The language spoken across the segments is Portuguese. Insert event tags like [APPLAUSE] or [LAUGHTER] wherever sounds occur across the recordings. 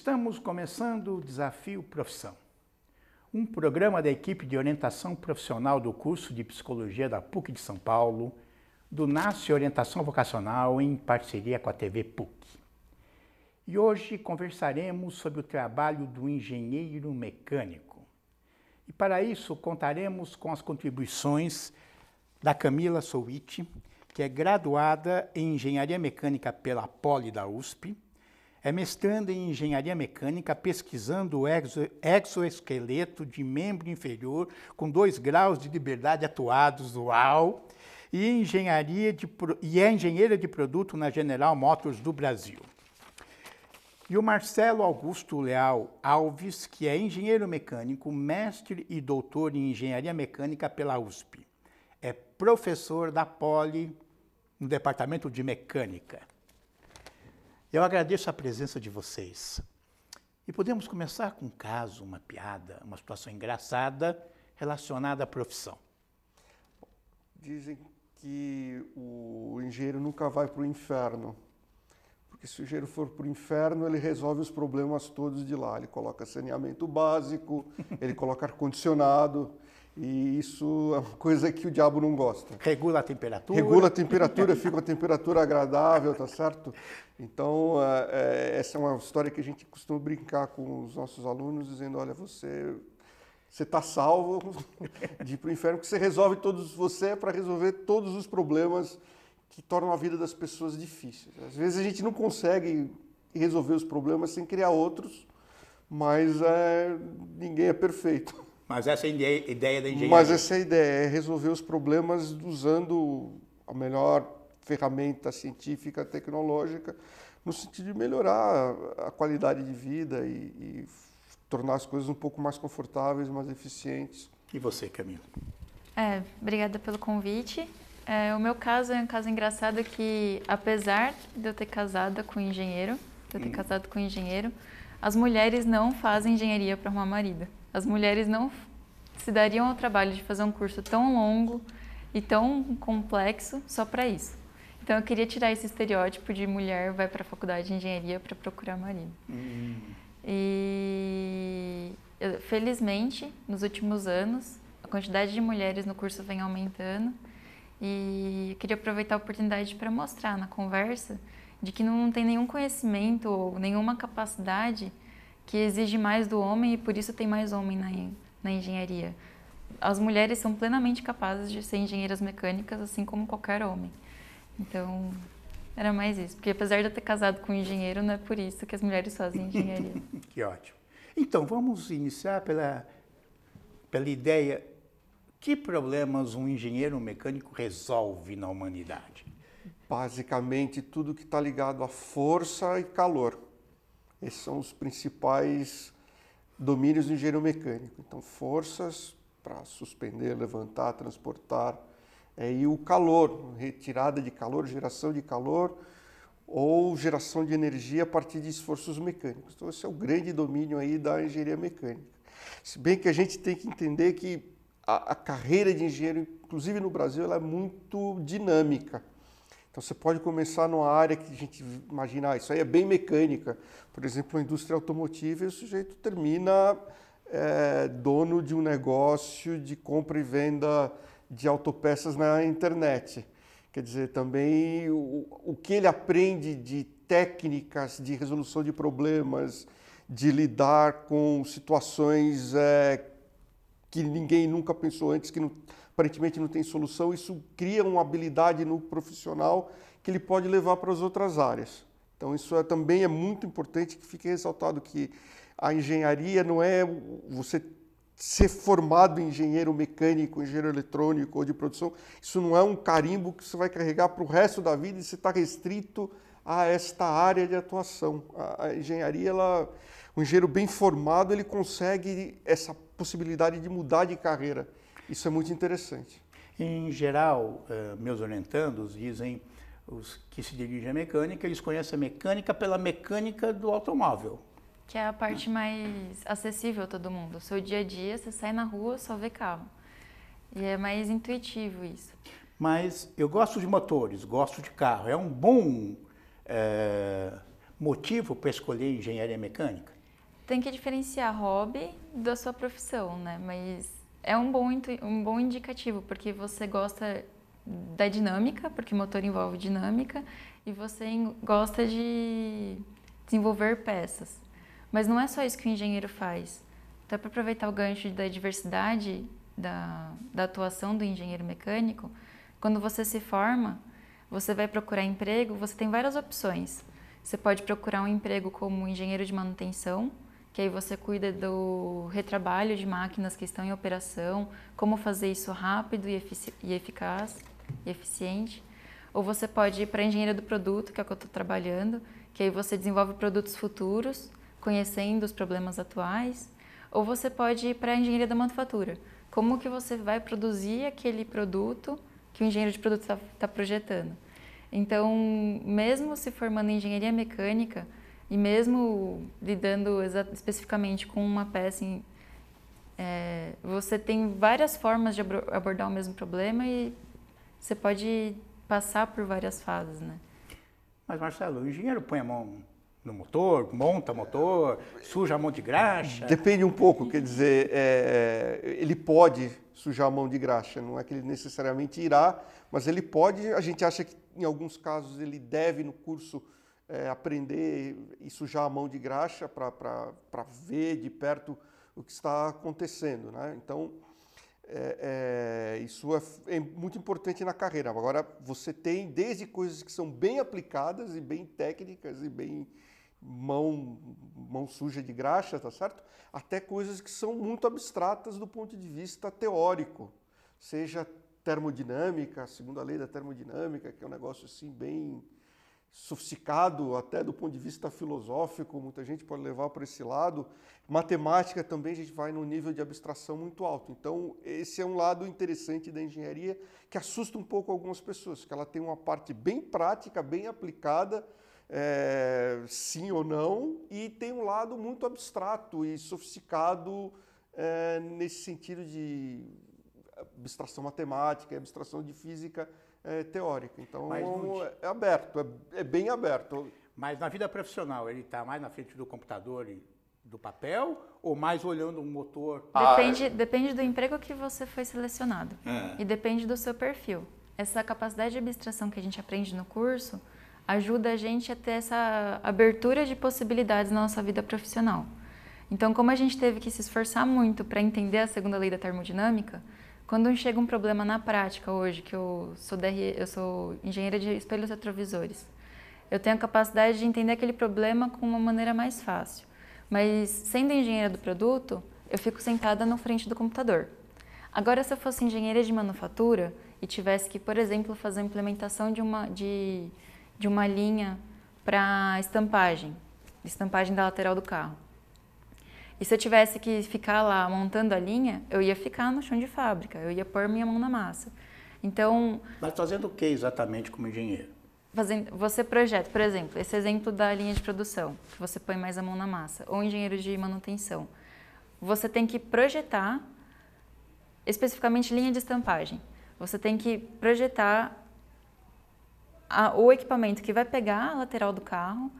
Estamos começando o Desafio Profissão, um programa da equipe de orientação profissional do curso de Psicologia da PUC de São Paulo, do NASCE Orientação Vocacional, em parceria com a TV PUC. E hoje conversaremos sobre o trabalho do engenheiro mecânico. E para isso contaremos com as contribuições da Camila Souiti, que é graduada em Engenharia Mecânica pela Poli da USP, é mestrando em engenharia mecânica, pesquisando o exo, exoesqueleto de membro inferior com dois graus de liberdade atuados, uau! E, engenharia de, e é engenheira de produto na General Motors do Brasil. E o Marcelo Augusto Leal Alves, que é engenheiro mecânico, mestre e doutor em engenharia mecânica pela USP. É professor da Poli no departamento de mecânica eu agradeço a presença de vocês. E podemos começar com um caso, uma piada, uma situação engraçada relacionada à profissão. Dizem que o engenheiro nunca vai para o inferno. Porque se o engenheiro for para o inferno, ele resolve os problemas todos de lá. Ele coloca saneamento básico, [LAUGHS] ele coloca ar-condicionado, e isso é uma coisa que o diabo não gosta. Regula a temperatura. Regula a temperatura, fica uma temperatura agradável, tá certo? Então, é, é essa é uma história que a gente costuma brincar com os nossos alunos, dizendo: olha, você você está salvo [LAUGHS] de ir para o inferno, porque você resolve todos, você é para resolver todos os problemas que tornam a vida das pessoas difíceis. Às vezes a gente não consegue resolver os problemas sem criar outros, mas é, ninguém é perfeito. Mas essa é a ideia da engenharia. Mas essa é a ideia, é resolver os problemas usando a melhor ferramenta científica, tecnológica, no sentido de melhorar a qualidade de vida e, e tornar as coisas um pouco mais confortáveis, mais eficientes. E você, Camila? É, obrigada pelo convite. É, o meu caso é um caso engraçado que, apesar de eu ter casado com um engenheiro, de eu ter hum. casado com um engenheiro, as mulheres não fazem engenharia para arrumar marido. As mulheres não se dariam ao trabalho de fazer um curso tão longo e tão complexo só para isso. Então eu queria tirar esse estereótipo de mulher vai para a faculdade de engenharia para procurar marido. Hum. E felizmente, nos últimos anos, a quantidade de mulheres no curso vem aumentando. E eu queria aproveitar a oportunidade para mostrar na conversa de que não tem nenhum conhecimento ou nenhuma capacidade que exige mais do homem e por isso tem mais homem na, na engenharia. As mulheres são plenamente capazes de ser engenheiras mecânicas, assim como qualquer homem. Então, era mais isso. Porque apesar de eu ter casado com um engenheiro, não é por isso que as mulheres fazem engenharia. [LAUGHS] que ótimo. Então, vamos iniciar pela, pela ideia que problemas um engenheiro mecânico resolve na humanidade? Basicamente, tudo que está ligado a força e calor. Esses são os principais domínios do engenheiro mecânico. Então, forças para suspender, levantar, transportar, é, e o calor, retirada de calor, geração de calor ou geração de energia a partir de esforços mecânicos. Então, esse é o grande domínio aí da engenharia mecânica. Se bem que a gente tem que entender que a, a carreira de engenheiro, inclusive no Brasil, ela é muito dinâmica. Então você pode começar numa área que a gente imagina, ah, isso aí é bem mecânica. Por exemplo, a indústria automotiva, e o sujeito termina é, dono de um negócio de compra e venda de autopeças na internet. Quer dizer, também o, o que ele aprende de técnicas de resolução de problemas, de lidar com situações é, que ninguém nunca pensou antes, que não aparentemente não tem solução, isso cria uma habilidade no profissional que ele pode levar para as outras áreas. Então isso é, também é muito importante que fique ressaltado que a engenharia não é você ser formado engenheiro mecânico, engenheiro eletrônico ou de produção, isso não é um carimbo que você vai carregar para o resto da vida e você está restrito a esta área de atuação. A, a engenharia, ela, o engenheiro bem formado, ele consegue essa possibilidade de mudar de carreira. Isso é muito interessante. Em geral, eh, meus orientandos dizem os que se dirigem à mecânica, eles conhecem a mecânica pela mecânica do automóvel. Que é a parte mais acessível a todo mundo. O seu dia a dia, você sai na rua, só vê carro. E é mais intuitivo isso. Mas eu gosto de motores, gosto de carro. É um bom é, motivo para escolher engenharia mecânica? Tem que diferenciar hobby da sua profissão, né? Mas é um bom, um bom indicativo, porque você gosta da dinâmica, porque motor envolve dinâmica, e você gosta de desenvolver peças. Mas não é só isso que o engenheiro faz. Até para aproveitar o gancho da diversidade da, da atuação do engenheiro mecânico, quando você se forma, você vai procurar emprego, você tem várias opções. Você pode procurar um emprego como engenheiro de manutenção, que aí você cuida do retrabalho de máquinas que estão em operação, como fazer isso rápido e, efici e eficaz e eficiente. Ou você pode ir para a engenharia do produto, que é o que eu estou trabalhando, que aí você desenvolve produtos futuros, conhecendo os problemas atuais. Ou você pode ir para a engenharia da manufatura, como que você vai produzir aquele produto que o engenheiro de produto está tá projetando. Então, mesmo se formando em engenharia mecânica, e mesmo lidando especificamente com uma peça, em, é, você tem várias formas de abordar o mesmo problema e você pode passar por várias fases, né? Mas, Marcelo, o engenheiro põe a mão no motor, monta motor, suja a mão de graxa? Depende um pouco, quer dizer, é, é ele pode sujar a mão de graxa, não é que ele necessariamente irá, mas ele pode, a gente acha que em alguns casos ele deve no curso é, aprender isso já à mão de graxa para ver de perto o que está acontecendo. Né? Então, é, é, isso é, é, muito importante na carreira. Agora, você tem desde coisas que são bem aplicadas e bem técnicas e bem mão, mão suja de graxa, tá certo? Até coisas que são muito abstratas do ponto de vista teórico, seja termodinâmica, a segunda lei da termodinâmica, que é um negócio assim bem sofisticado, até do ponto de vista filosófico, muita gente pode levar para esse lado. Matemática também a gente vai num nível de abstração muito alto. Então, esse é um lado interessante da engenharia que assusta um pouco algumas pessoas, que ela tem uma parte bem prática, bem aplicada, é, sim ou não, e tem um lado muito abstrato e sofisticado é, nesse sentido de abstração matemática, abstração de física é, teórica. Então Mas, é aberto, é, é, bem aberto. Mas na vida profissional, ele está mais na frente do computador e do papel ou mais olhando um motor? Depende, ah, depende do emprego que você foi selecionado é. e depende do seu perfil. Essa capacidade de abstração que a gente aprende no curso ajuda a gente a ter essa abertura de possibilidades na nossa vida profissional. Então, como a gente teve que se esforçar muito para entender a segunda lei da termodinâmica, quando chega um problema na prática hoje, que eu sou, DRE, eu sou engenheira de espelhos retrovisores, eu tenho a capacidade de entender aquele problema com uma maneira mais fácil. Mas sendo engenheira do produto, eu fico sentada na frente do computador. Agora, se eu fosse engenheira de manufatura e tivesse que, por exemplo, fazer a implementação de uma, de, de uma linha para estampagem, estampagem da lateral do carro, e se eu tivesse que ficar lá montando a linha, eu ia ficar no chão de fábrica, eu ia pôr minha mão na massa. Então. Mas fazendo o que exatamente como engenheiro? Fazendo, você projeta, por exemplo, esse exemplo da linha de produção, que você põe mais a mão na massa, ou engenheiro de manutenção. Você tem que projetar, especificamente linha de estampagem. Você tem que projetar a, o equipamento que vai pegar a lateral do carro,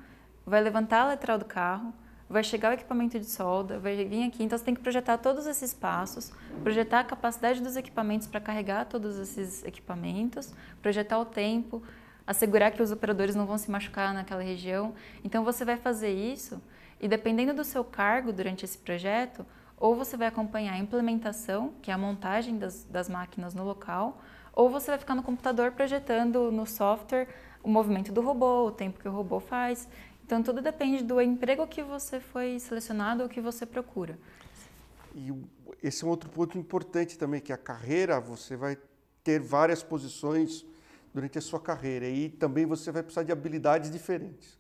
vai levantar a lateral do carro, vai chegar o equipamento de solda, vai vir aqui. Então, você tem que projetar todos esses passos, projetar a capacidade dos equipamentos para carregar todos esses equipamentos, projetar o tempo, assegurar que os operadores não vão se machucar naquela região. Então, você vai fazer isso e, dependendo do seu cargo durante esse projeto, ou você vai acompanhar a implementação, que é a montagem das, das máquinas no local, ou você vai ficar no computador projetando no software o movimento do robô, o tempo que o robô faz. Então tudo depende do emprego que você foi selecionado ou que você procura. E esse é um outro ponto importante também, que a carreira, você vai ter várias posições durante a sua carreira e também você vai precisar de habilidades diferentes.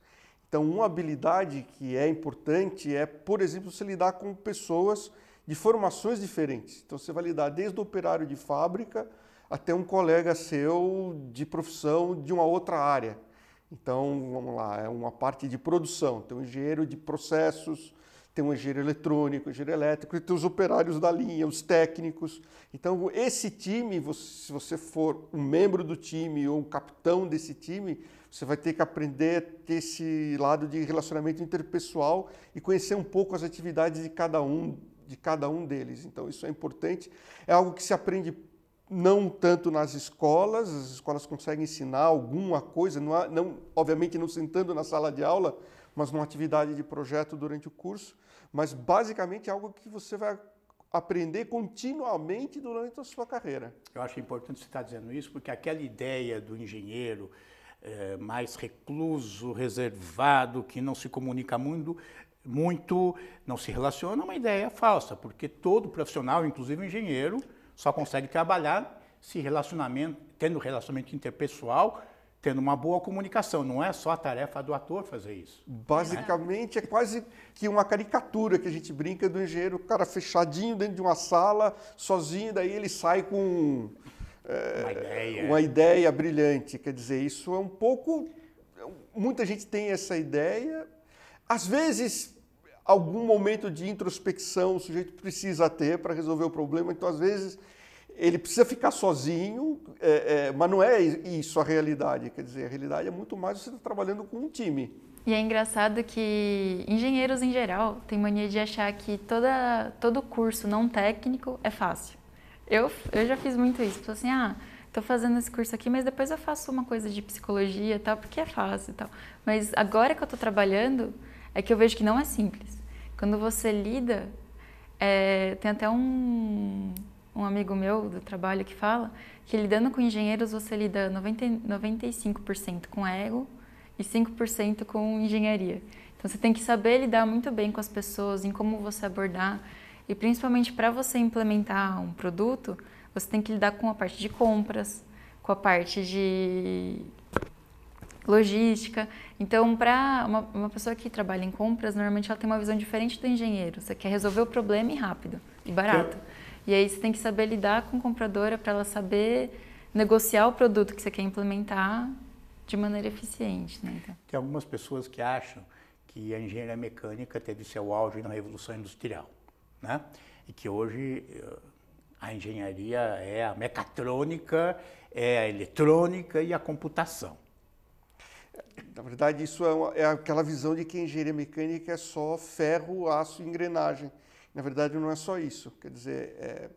Então, uma habilidade que é importante é, por exemplo, você lidar com pessoas de formações diferentes. Então, você vai lidar desde o operário de fábrica até um colega seu de profissão de uma outra área. Então, vamos lá, é uma parte de produção. Tem um engenheiro de processos, tem um engenheiro eletrônico, um engenheiro elétrico, e tem os operários da linha, os técnicos. Então, esse time, se você for um membro do time ou um capitão desse time, você vai ter que aprender a ter esse lado de relacionamento interpessoal e conhecer um pouco as atividades de cada um de cada um deles. Então, isso é importante. É algo que se aprende não tanto nas escolas, as escolas conseguem ensinar alguma coisa, não, não, obviamente não sentando na sala de aula, mas numa atividade de projeto durante o curso, mas basicamente é algo que você vai aprender continuamente durante a sua carreira. Eu acho importante você estar dizendo isso, porque aquela ideia do engenheiro é, mais recluso, reservado, que não se comunica muito, muito, não se relaciona, é uma ideia falsa, porque todo profissional, inclusive engenheiro, só consegue trabalhar se relacionamento, tendo relacionamento interpessoal, tendo uma boa comunicação. Não é só a tarefa do ator fazer isso. Basicamente, é quase que uma caricatura que a gente brinca do engenheiro, o cara fechadinho dentro de uma sala, sozinho, daí ele sai com é, uma, ideia. uma ideia brilhante. Quer dizer, isso é um pouco. Muita gente tem essa ideia. Às vezes algum momento de introspecção o sujeito precisa ter para resolver o problema. Então, às vezes, ele precisa ficar sozinho, é, é, mas não é isso a realidade. Quer dizer, a realidade é muito mais você tá trabalhando com um time. E é engraçado que engenheiros em geral têm mania de achar que toda, todo curso não técnico é fácil. Eu, eu já fiz muito isso. Tipo assim, ah, estou fazendo esse curso aqui, mas depois eu faço uma coisa de psicologia e tal, porque é fácil e tal. Mas agora que eu estou trabalhando, é que eu vejo que não é simples. Quando você lida, é, tem até um, um amigo meu do trabalho que fala que lidando com engenheiros você lida 90, 95% com ego e 5% com engenharia. Então você tem que saber lidar muito bem com as pessoas, em como você abordar e principalmente para você implementar um produto, você tem que lidar com a parte de compras, com a parte de logística. Então, para uma, uma, pessoa que trabalha em compras, normalmente ela tem uma visão diferente do engenheiro. Você quer resolver o problema e rápido e barato. E aí você tem que saber lidar com a compradora para ela saber negociar o produto que você quer implementar de maneira eficiente. Né? Então. Tem algumas pessoas que acham que a engenharia mecânica teve seu auge na Revolução Industrial, né? E que hoje eh, a engenharia é a mecatrônica, é a eletrônica e a computação. Na verdade, isso é, uma, é aquela visão de que engenharia mecânica é só ferro, aço e engrenagem. Na verdade, não é só isso. Quer dizer, é,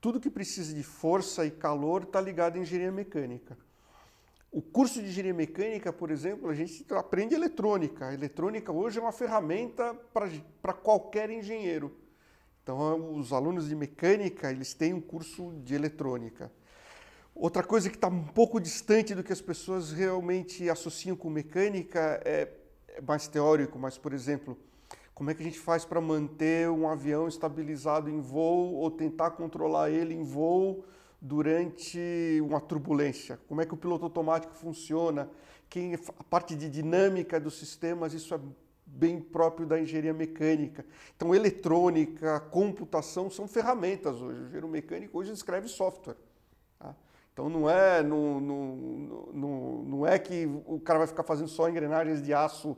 tudo que precisa de força e calor está ligado à engenharia mecânica. O curso de engenharia mecânica, por exemplo, a gente aprende eletrônica. A eletrônica hoje é uma ferramenta para qualquer engenheiro. Então, os alunos de mecânica, eles têm um curso de eletrônica. Outra coisa que está um pouco distante do que as pessoas realmente associam com mecânica é, é mais teórico, mas, por exemplo, como é que a gente faz para manter um avião estabilizado em voo ou tentar controlar ele em voo durante uma turbulência? Como é que o piloto automático funciona? Quem, é a parte de dinâmica dos sistemas, isso é bem próprio da engenharia mecânica. Então, eletrônica, computação são ferramentas hoje. O engenheiro mecânico hoje escreve software. Então não é, não, não, não, não é que o cara vai ficar fazendo só engrenagens de aço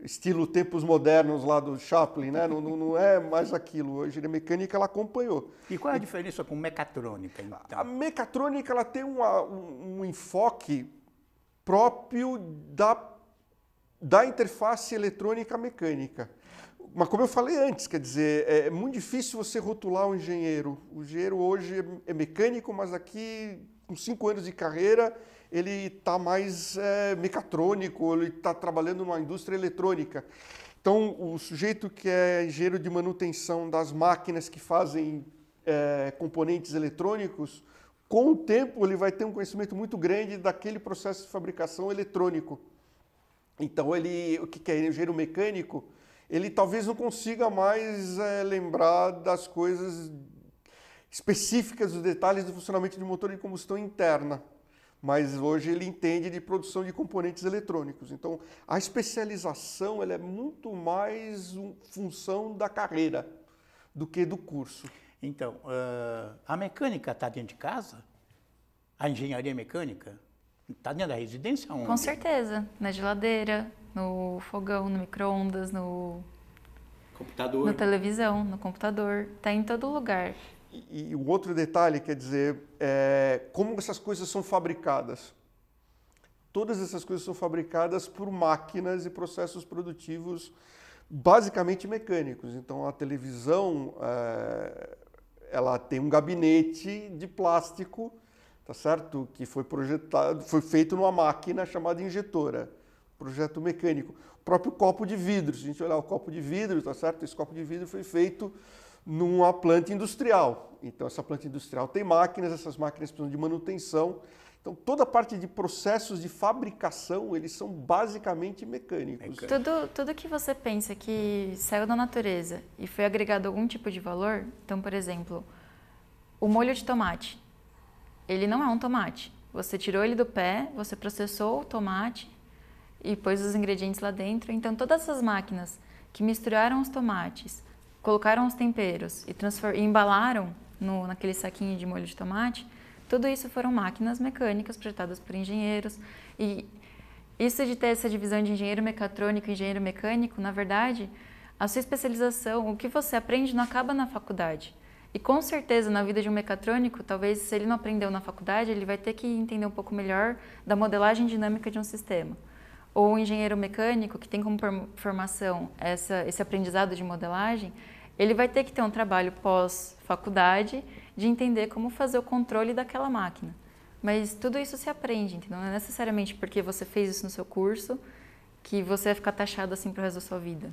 estilo tempos modernos lá do Chaplin, né? Não, não, é mais aquilo. Hoje a mecânica ela acompanhou. E qual é a e, diferença com mecatrônica? Então? A mecatrônica ela tem uma, um, um, enfoque próprio da, da interface eletrônica mecânica. Mas como eu falei antes, quer dizer, é, é muito difícil você rotular um engenheiro. O engenheiro hoje é mecânico, mas aqui com cinco anos de carreira, ele está mais é, mecatrônico, ele está trabalhando numa indústria eletrônica. Então, o sujeito que é engenheiro de manutenção das máquinas que fazem é, componentes eletrônicos, com o tempo ele vai ter um conhecimento muito grande daquele processo de fabricação eletrônico. Então, ele, o que é engenheiro mecânico, ele talvez não consiga mais é, lembrar das coisas específicas dos detalhes do funcionamento de motor de combustão interna, mas hoje ele entende de produção de componentes eletrônicos. Então, a especialização ela é muito mais função da carreira do que do curso. Então, uh, a mecânica está dentro de casa? A engenharia mecânica está dentro da residência? Onde? Com certeza, na geladeira, no fogão, no micro-ondas, no computador. Na televisão, no computador, está em todo lugar. E, e o outro detalhe, quer dizer, é, como essas coisas são fabricadas. Todas essas coisas são fabricadas por máquinas e processos produtivos basicamente mecânicos. Então, a televisão, é, ela tem um gabinete de plástico, tá certo? Que foi projetado, foi feito numa máquina chamada injetora, projeto mecânico. O próprio copo de vidro, se a gente olhar o copo de vidro, tá certo? Esse copo de vidro foi feito numa planta industrial. Então, essa planta industrial tem máquinas, essas máquinas precisam de manutenção. Então, toda a parte de processos de fabricação, eles são basicamente mecânicos. Tudo, tudo que você pensa que saiu da natureza e foi agregado algum tipo de valor, então, por exemplo, o molho de tomate, ele não é um tomate. Você tirou ele do pé, você processou o tomate e pôs os ingredientes lá dentro. Então, todas essas máquinas que misturaram os tomates, colocaram os temperos e, e embalaram no, naquele saquinho de molho de tomate, tudo isso foram máquinas mecânicas projetadas por engenheiros. E isso de ter essa divisão de engenheiro mecatrônico e engenheiro mecânico, na verdade, a sua especialização, o que você aprende, não acaba na faculdade. E com certeza, na vida de um mecatrônico, talvez se ele não aprendeu na faculdade, ele vai ter que entender um pouco melhor da modelagem dinâmica de um sistema ou o engenheiro mecânico, que tem como formação essa, esse aprendizado de modelagem, ele vai ter que ter um trabalho pós-faculdade de entender como fazer o controle daquela máquina. Mas tudo isso se aprende, entendeu? não é necessariamente porque você fez isso no seu curso que você vai ficar taxado assim para o resto da sua vida.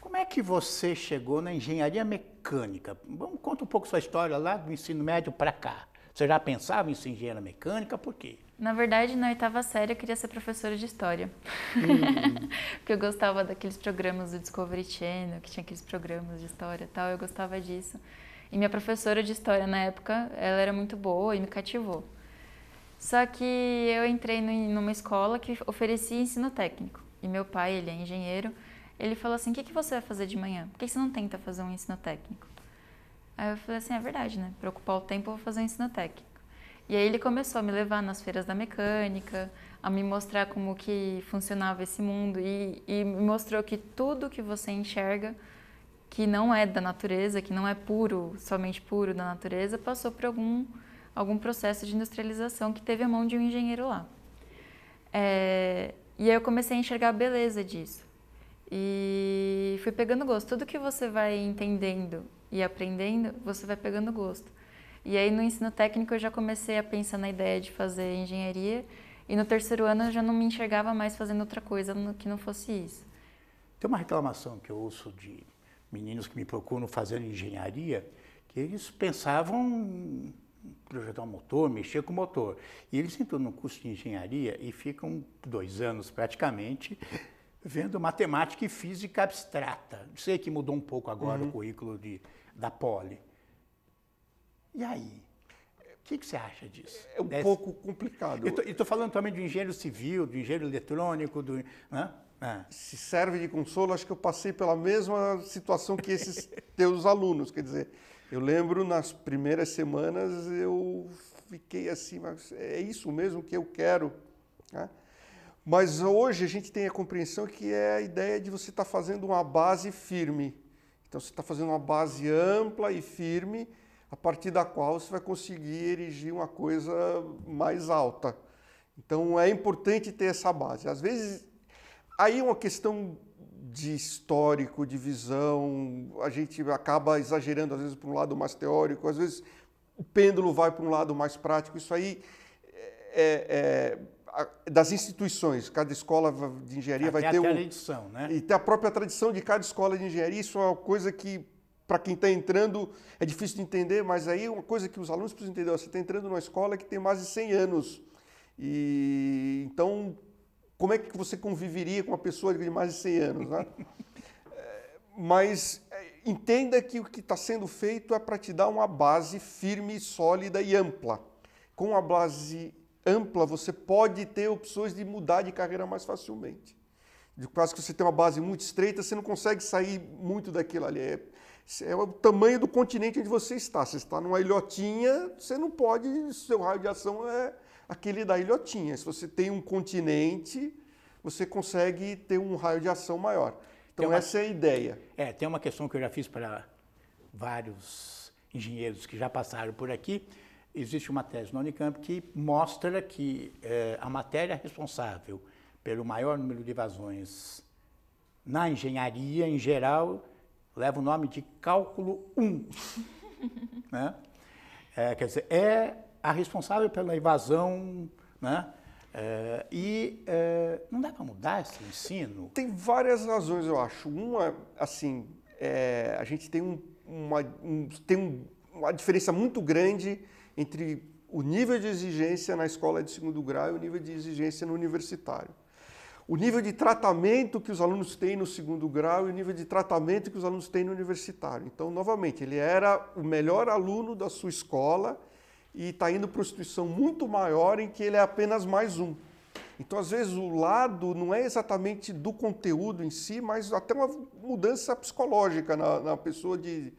Como é que você chegou na engenharia mecânica? Vamos conta um pouco sua história lá do ensino médio para cá. Você já pensava em ser engenheira mecânica? Por quê? Na verdade, na oitava série eu queria ser professora de história. Hum. [LAUGHS] Porque eu gostava daqueles programas do Discovery Channel, que tinha aqueles programas de história e tal, eu gostava disso. E minha professora de história na época, ela era muito boa e me cativou. Só que eu entrei numa escola que oferecia ensino técnico. E meu pai, ele é engenheiro, ele falou assim: o que, que você vai fazer de manhã? Por que você não tenta fazer um ensino técnico? Aí eu falei assim: é verdade, né? Para ocupar o tempo, eu vou fazer um ensino técnico. E aí ele começou a me levar nas feiras da mecânica, a me mostrar como que funcionava esse mundo e, me mostrou que tudo que você enxerga que não é da natureza, que não é puro, somente puro da natureza, passou por algum, algum processo de industrialização que teve a mão de um engenheiro lá. É, e aí eu comecei a enxergar a beleza disso. E fui pegando gosto. Tudo que você vai entendendo e aprendendo, você vai pegando gosto. E aí no ensino técnico eu já comecei a pensar na ideia de fazer engenharia e no terceiro ano eu já não me enxergava mais fazendo outra coisa que não fosse isso. Tem uma reclamação que eu ouço de meninos que me procuram fazendo engenharia, que eles pensavam projetar um motor, mexer com o motor. E eles entram no curso de engenharia e ficam dois anos praticamente vendo matemática e física abstrata. Sei que mudou um pouco agora uhum. o currículo de, da Poli. E aí? O que, que, você acha disso? É um Desse... pouco complicado. E estou falando também do engenheiro civil, do engenheiro eletrônico, do. Né? Se serve de consolo, acho que eu passei pela mesma situação que esses [LAUGHS] teus alunos. Quer dizer, eu lembro nas primeiras semanas eu fiquei assim, mas é isso mesmo que eu quero. Né? Mas hoje a gente tem a compreensão que é a ideia de você estar tá fazendo uma base firme. Então você está fazendo uma base ampla e firme a partir da qual você vai conseguir erigir uma coisa mais alta. Então é importante ter essa base. Às vezes, aí é uma questão de histórico, de visão, a gente acaba exagerando, às vezes, para um lado mais teórico, às vezes o pêndulo vai para um lado mais prático. Isso aí é, é, é das instituições, cada escola de engenharia Até vai ter. Até a tradição, né? E ter a própria tradição de cada escola de engenharia, isso é uma coisa que para quem está entrando, é difícil de entender, mas aí uma coisa que os alunos precisam entender, ó, você está entrando numa escola que tem mais de 100 anos. E então, como é que você conviveria com uma pessoa de mais de 100 anos, né? [LAUGHS] mas é, entenda que o que está sendo feito é para te dar uma base firme, sólida e ampla. Com a base ampla, você pode ter opções de mudar de carreira mais facilmente. De quase que você tem uma base muito estreita, você não consegue sair muito daquilo ali. É é o tamanho do continente onde você está. Você está numa ilhotinha, você não pode, seu raio de ação é aquele da ilhotinha. Se você tem um continente, você consegue ter um raio de ação maior. Então uma, essa é a ideia. É, tem uma questão que eu já fiz para vários engenheiros que já passaram por aqui. Existe uma tese no Unicamp que mostra que é, a matéria responsável pelo maior número de evasões na engenharia em geral leva o nome de cálculo 1. [LAUGHS] né? É, quer dizer, é a responsável pela evasão, né? É, e é, não dá para mudar esse ensino? Tem várias razões, eu acho. Uma, assim, é, a gente tem, um, uma, um, tem um, uma diferença muito grande entre o nível de exigência na escola de segundo grau e o nível de exigência no universitário o nível de tratamento que os alunos têm no segundo grau e o nível de tratamento que os alunos têm no universitário. Então, novamente, ele era o melhor aluno da sua escola e está indo para uma instituição muito maior em que ele é apenas mais um. Então, às vezes, o lado não é exatamente do conteúdo em si, mas até uma mudança psicológica na, na pessoa de,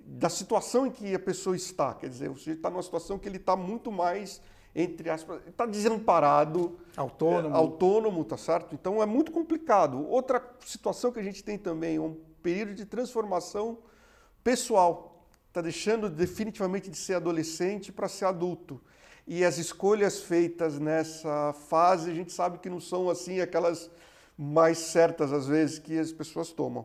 da situação em que a pessoa está. Quer dizer, o sujeito está numa situação que ele está muito mais entre aspas, está desamparado. Autônomo. É, autônomo, tá certo? Então é muito complicado. Outra situação que a gente tem também é um período de transformação pessoal. Está deixando definitivamente de ser adolescente para ser adulto. E as escolhas feitas nessa fase, a gente sabe que não são assim aquelas mais certas às vezes que as pessoas tomam.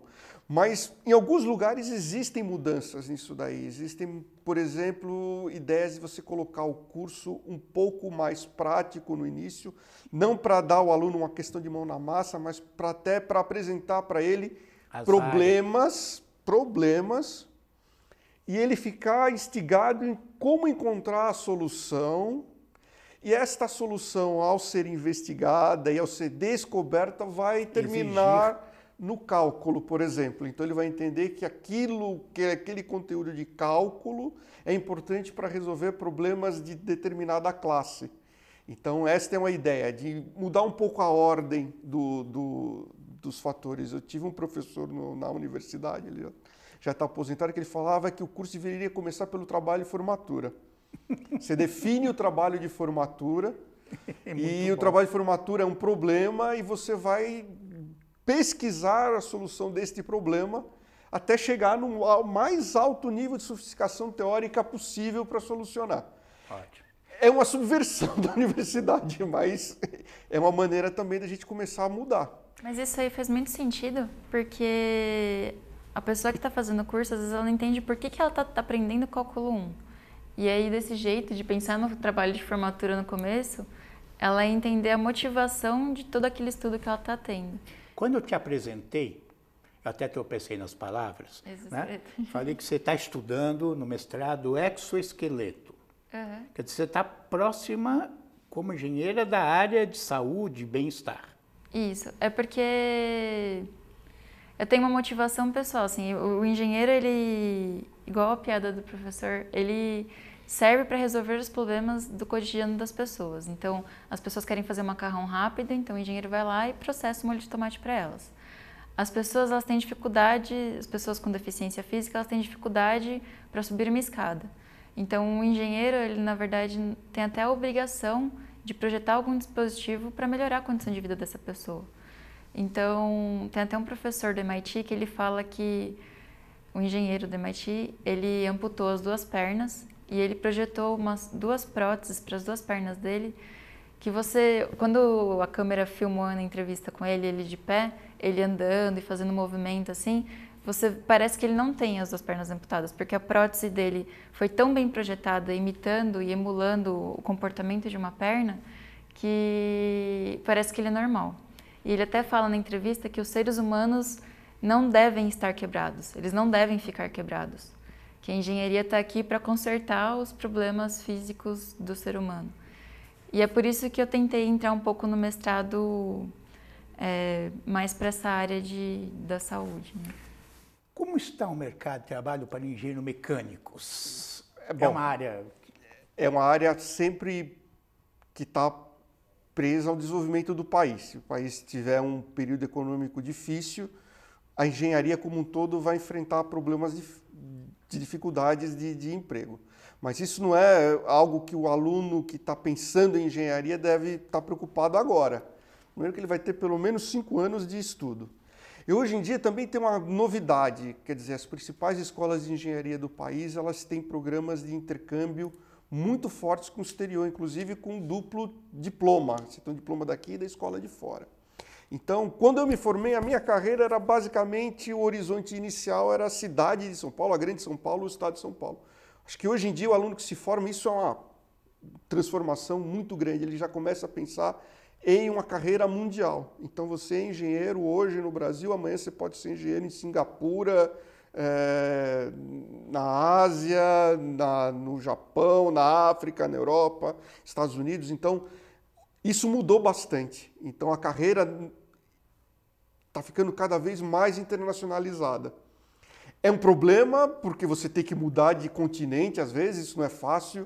Mas em alguns lugares existem mudanças nisso daí. Existem, por exemplo, ideias de você colocar o curso um pouco mais prático no início, não para dar ao aluno uma questão de mão na massa, mas para até para apresentar para ele As problemas, áreas. problemas e ele ficar instigado em como encontrar a solução. E esta solução, ao ser investigada e ao ser descoberta, vai terminar Exigir no cálculo, por exemplo. Então ele vai entender que aquilo, que aquele conteúdo de cálculo é importante para resolver problemas de determinada classe. Então esta é uma ideia de mudar um pouco a ordem do, do, dos fatores. Eu tive um professor no, na universidade, ele já está aposentado, que ele falava que o curso deveria começar pelo trabalho de formatura. [LAUGHS] Você define o trabalho de formatura é e bom. o trabalho de formatura é um problema e você vai pesquisar a solução deste problema até chegar no mais alto nível de sofisticação teórica possível para solucionar. Ótimo. É uma subversão [LAUGHS] da universidade, mas é uma maneira também da gente começar a mudar. Mas isso aí faz muito sentido, porque a pessoa que está fazendo o curso, às vezes ela não entende por que, que ela está aprendendo cálculo 1. E aí, desse jeito, de pensar no trabalho de formatura no começo, ela entender a motivação de todo aquele estudo que ela está tendo. Quando eu te apresentei, eu até tropecei nas palavras, né? falei que você está estudando no mestrado exoesqueleto. Uhum. Quer dizer, você está próxima como engenheira da área de saúde e bem-estar. Isso, é porque eu tenho uma motivação pessoal, assim, o engenheiro, ele, igual a piada do professor, ele serve para resolver os problemas do cotidiano das pessoas. Então, as pessoas querem fazer macarrão rápido, então o engenheiro vai lá e processa o molho de tomate para elas. As pessoas elas têm dificuldade, as pessoas com deficiência física, elas têm dificuldade para subir uma escada. Então, o engenheiro, ele na verdade tem até a obrigação de projetar algum dispositivo para melhorar a condição de vida dessa pessoa. Então, tem até um professor do MIT que ele fala que o engenheiro do MIT, ele amputou as duas pernas e ele projetou umas duas próteses para as duas pernas dele, que você, quando a câmera filmou na entrevista com ele, ele de pé, ele andando e fazendo movimento assim, você parece que ele não tem as duas pernas amputadas, porque a prótese dele foi tão bem projetada, imitando e emulando o comportamento de uma perna, que parece que ele é normal. E ele até fala na entrevista que os seres humanos não devem estar quebrados, eles não devem ficar quebrados que a engenharia está aqui para consertar os problemas físicos do ser humano. E é por isso que eu tentei entrar um pouco no mestrado é, mais para essa área de, da saúde. Né? Como está o mercado de trabalho para engenheiros mecânicos? É, é bom, é uma área... É uma área sempre que está presa ao desenvolvimento do país. Se o país tiver um período econômico difícil, a engenharia como um todo vai enfrentar problemas de de dificuldades de, de emprego. Mas isso não é algo que o aluno que está pensando em engenharia deve estar tá preocupado agora. Primeiro que ele vai ter pelo menos cinco anos de estudo. E hoje em dia também tem uma novidade, quer dizer, as principais escolas de engenharia do país, elas têm programas de intercâmbio muito fortes com o exterior, inclusive com duplo diploma. Você tem um diploma daqui e da escola de fora. Então, quando eu me formei, a minha carreira era basicamente o horizonte inicial era a cidade de São Paulo, a grande São Paulo, o estado de São Paulo. Acho que hoje em dia o aluno que se forma, isso é uma transformação muito grande, ele já começa a pensar em uma carreira mundial. Então, você é engenheiro hoje no Brasil, amanhã você pode ser engenheiro em Singapura, é, na Ásia, na, no Japão, na África, na Europa, Estados Unidos. Então, isso mudou bastante. Então, a carreira está ficando cada vez mais internacionalizada. É um problema porque você tem que mudar de continente às vezes, isso não é fácil.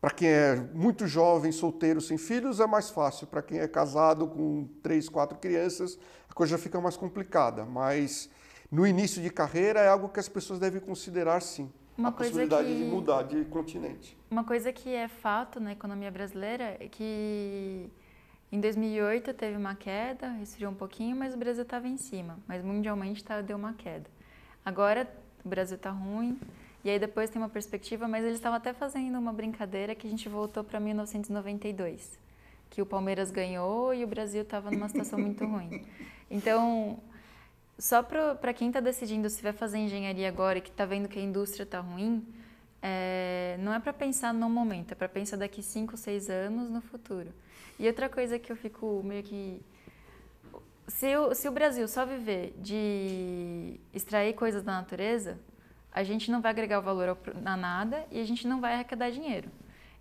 Para quem é muito jovem, solteiro, sem filhos, é mais fácil. Para quem é casado com três, quatro crianças, a coisa já fica mais complicada. Mas no início de carreira é algo que as pessoas devem considerar sim. Uma a coisa possibilidade que... de mudar de continente. Uma coisa que é fato na economia brasileira é que em 2008 teve uma queda, resfriou um pouquinho, mas o Brasil estava em cima. Mas mundialmente tá, deu uma queda. Agora o Brasil está ruim, e aí depois tem uma perspectiva, mas eles estavam até fazendo uma brincadeira que a gente voltou para 1992, que o Palmeiras ganhou e o Brasil estava numa situação muito ruim. Então, só para quem está decidindo se vai fazer engenharia agora e que está vendo que a indústria está ruim, é, não é para pensar no momento, é para pensar daqui 5, 6 anos no futuro. E outra coisa que eu fico meio que. Se, se o Brasil só viver de extrair coisas da natureza, a gente não vai agregar valor a nada e a gente não vai arrecadar dinheiro.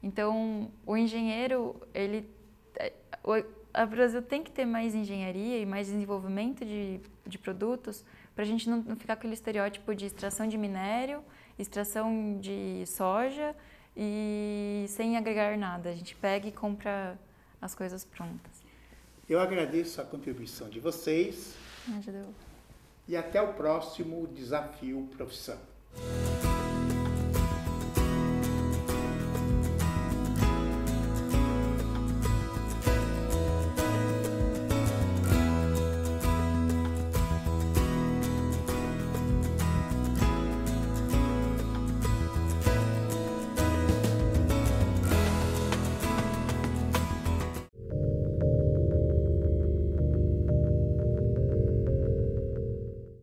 Então, o engenheiro, ele. É, o Brasil tem que ter mais engenharia e mais desenvolvimento de, de produtos para a gente não, não ficar com aquele estereótipo de extração de minério extração de soja e sem agregar nada. A gente pega e compra as coisas prontas. Eu agradeço a contribuição de vocês. Ajudou. E até o próximo desafio profissão.